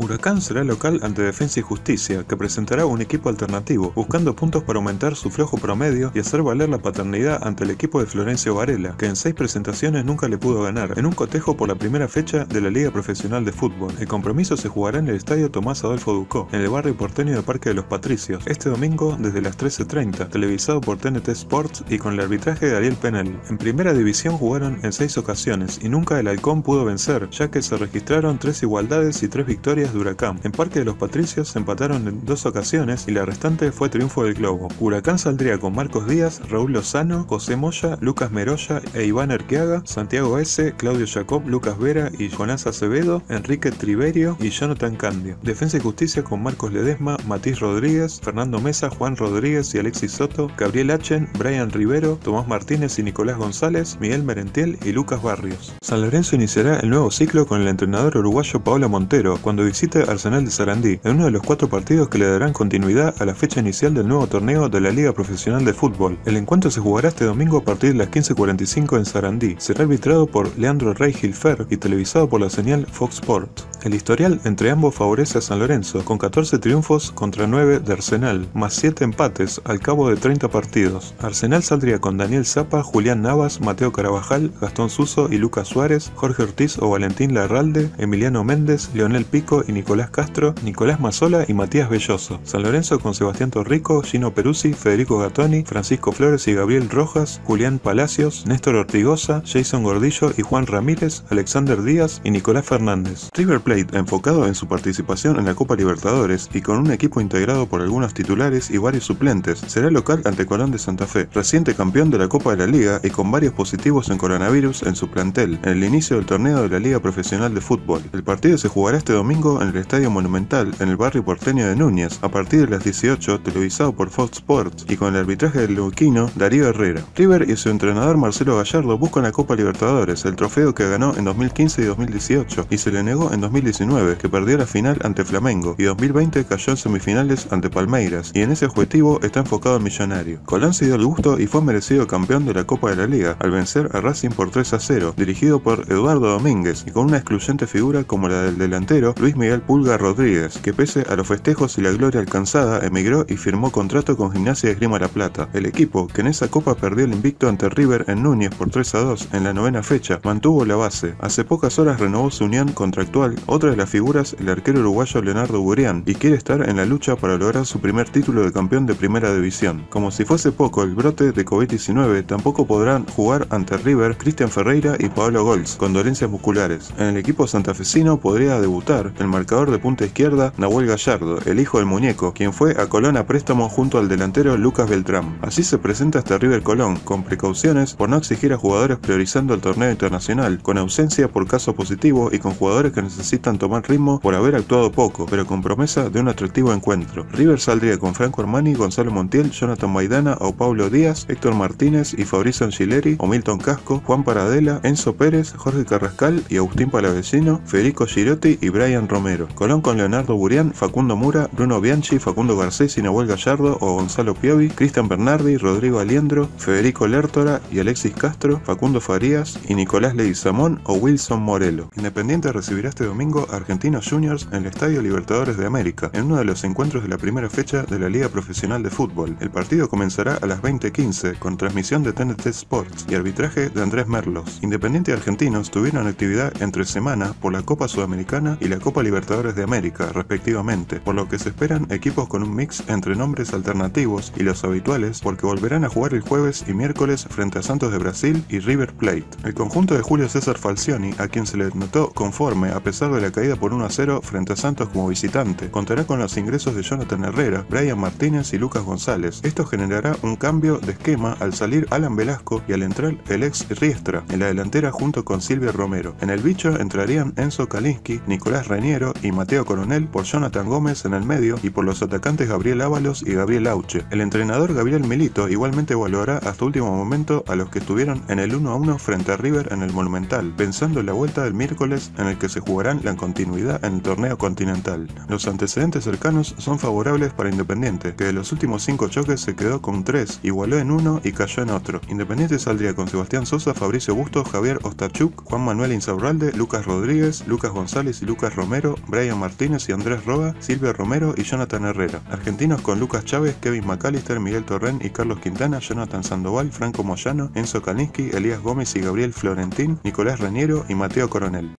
Huracán será local ante Defensa y Justicia, que presentará un equipo alternativo, buscando puntos para aumentar su flojo promedio y hacer valer la paternidad ante el equipo de Florencio Varela, que en seis presentaciones nunca le pudo ganar, en un cotejo por la primera fecha de la Liga Profesional de Fútbol. El compromiso se jugará en el Estadio Tomás Adolfo Ducó, en el barrio porteño de Parque de los Patricios, este domingo desde las 13.30, televisado por TNT Sports y con el arbitraje de Ariel Penel. En primera división jugaron en seis ocasiones y nunca el Halcón pudo vencer, ya que se registraron tres igualdades y tres victorias Huracán. En Parque de los Patricios se empataron en dos ocasiones y la restante fue triunfo del Globo. Huracán saldría con Marcos Díaz, Raúl Lozano, José Moya, Lucas Meroya e Iván Arqueaga, Santiago S., Claudio Jacob, Lucas Vera y Jonás Acevedo, Enrique Triverio y Jonathan Candio. Defensa y Justicia con Marcos Ledesma, Matiz Rodríguez, Fernando Mesa, Juan Rodríguez y Alexis Soto, Gabriel Achen, Brian Rivero, Tomás Martínez y Nicolás González, Miguel Merentiel y Lucas Barrios. San Lorenzo iniciará el nuevo ciclo con el entrenador uruguayo Paolo Montero cuando dice visita Arsenal de Sarandí en uno de los cuatro partidos que le darán continuidad a la fecha inicial del nuevo torneo de la Liga Profesional de Fútbol. El encuentro se jugará este domingo a partir de las 15.45 en Sarandí. Será arbitrado por Leandro Rey Gilfer y televisado por la señal Fox Sport. El historial entre ambos favorece a San Lorenzo, con 14 triunfos contra 9 de Arsenal, más 7 empates al cabo de 30 partidos. Arsenal saldría con Daniel Zapa, Julián Navas, Mateo Carabajal, Gastón Suso y Lucas Suárez, Jorge Ortiz o Valentín Larralde, Emiliano Méndez, Leonel Pico y Nicolás Castro, Nicolás Mazola y Matías Belloso, San Lorenzo con Sebastián Torrico, Gino Peruzzi, Federico Gattoni, Francisco Flores y Gabriel Rojas, Julián Palacios, Néstor Ortigosa, Jason Gordillo y Juan Ramírez, Alexander Díaz y Nicolás Fernández. River Plate, enfocado en su participación en la Copa Libertadores y con un equipo integrado por algunos titulares y varios suplentes, será local ante Colón de Santa Fe, reciente campeón de la Copa de la Liga y con varios positivos en coronavirus en su plantel, en el inicio del torneo de la Liga Profesional de Fútbol. El partido se jugará este domingo en el Estadio Monumental, en el barrio porteño de Núñez, a partir de las 18, televisado por Fox Sports y con el arbitraje del luquino Darío Herrera. River y su entrenador Marcelo Gallardo buscan la Copa Libertadores, el trofeo que ganó en 2015 y 2018, y se le negó en 2019, que perdió la final ante Flamengo, y 2020 cayó en semifinales ante Palmeiras, y en ese objetivo está enfocado el millonario. Colón se dio el gusto y fue merecido campeón de la Copa de la Liga, al vencer a Racing por 3 a 0, dirigido por Eduardo Domínguez, y con una excluyente figura como la del delantero Luis Miguel Pulga Rodríguez, que pese a los festejos y la gloria alcanzada, emigró y firmó contrato con Gimnasia de La Plata. El equipo, que en esa copa perdió el invicto ante River en Núñez por 3 a 2 en la novena fecha, mantuvo la base. Hace pocas horas renovó su unión contractual, otra de las figuras, el arquero uruguayo Leonardo Burián, y quiere estar en la lucha para lograr su primer título de campeón de primera división. Como si fuese poco, el brote de COVID-19 tampoco podrán jugar ante River Cristian Ferreira y Pablo Golz, con dolencias musculares. En el equipo santafesino podría debutar el marcador de punta izquierda Nahuel Gallardo, el hijo del muñeco, quien fue a Colón a préstamo junto al delantero Lucas Beltrán. Así se presenta hasta River Colón, con precauciones por no exigir a jugadores priorizando el torneo internacional, con ausencia por caso positivo y con jugadores que necesitan tomar ritmo por haber actuado poco, pero con promesa de un atractivo encuentro. River saldría con Franco Armani, Gonzalo Montiel, Jonathan Maidana o Pablo Díaz, Héctor Martínez y Fabrizio Angileri, o Milton Casco, Juan Paradela, Enzo Pérez, Jorge Carrascal y Agustín Palavecino, Federico Girotti y Brian Romero. Colón con Leonardo Burián, Facundo Mura, Bruno Bianchi, Facundo Garcés y Nahuel Gallardo o Gonzalo Piovi, Cristian Bernardi, Rodrigo Aliendro, Federico Lertora y Alexis Castro, Facundo Farías y Nicolás Leguizamón o Wilson Morelo. Independiente recibirá este domingo a Argentinos Juniors en el Estadio Libertadores de América, en uno de los encuentros de la primera fecha de la Liga Profesional de Fútbol. El partido comenzará a las 20.15 con transmisión de TNT Sports y arbitraje de Andrés Merlos. Independiente y Argentinos tuvieron actividad entre semana por la Copa Sudamericana y la Copa Libertadores de América, respectivamente, por lo que se esperan equipos con un mix entre nombres alternativos y los habituales, porque volverán a jugar el jueves y miércoles frente a Santos de Brasil y River Plate. El conjunto de Julio César Falcioni, a quien se le notó conforme a pesar de la caída por 1 a 0 frente a Santos como visitante, contará con los ingresos de Jonathan Herrera, Brian Martínez y Lucas González. Esto generará un cambio de esquema al salir Alan Velasco y al entrar el ex Riestra en la delantera junto con Silvia Romero. En el bicho entrarían Enzo Kalinski, Nicolás Renier, y Mateo Coronel por Jonathan Gómez en el medio y por los atacantes Gabriel Ábalos y Gabriel Auche. El entrenador Gabriel Milito igualmente evaluará hasta último momento a los que estuvieron en el 1 a 1 frente a River en el Monumental, pensando en la vuelta del miércoles en el que se jugarán la continuidad en el torneo continental. Los antecedentes cercanos son favorables para Independiente, que de los últimos 5 choques se quedó con 3, igualó en uno y cayó en otro. Independiente saldría con Sebastián Sosa, Fabricio Busto Javier Ostachuk, Juan Manuel Insaurralde, Lucas Rodríguez, Lucas González y Lucas Romero Brian Martínez y Andrés Roa, Silvia Romero y Jonathan Herrera. Argentinos con Lucas Chávez, Kevin McAllister, Miguel Torren y Carlos Quintana, Jonathan Sandoval, Franco Moyano, Enzo Kalinski, Elías Gómez y Gabriel Florentín, Nicolás Reñero y Mateo Coronel.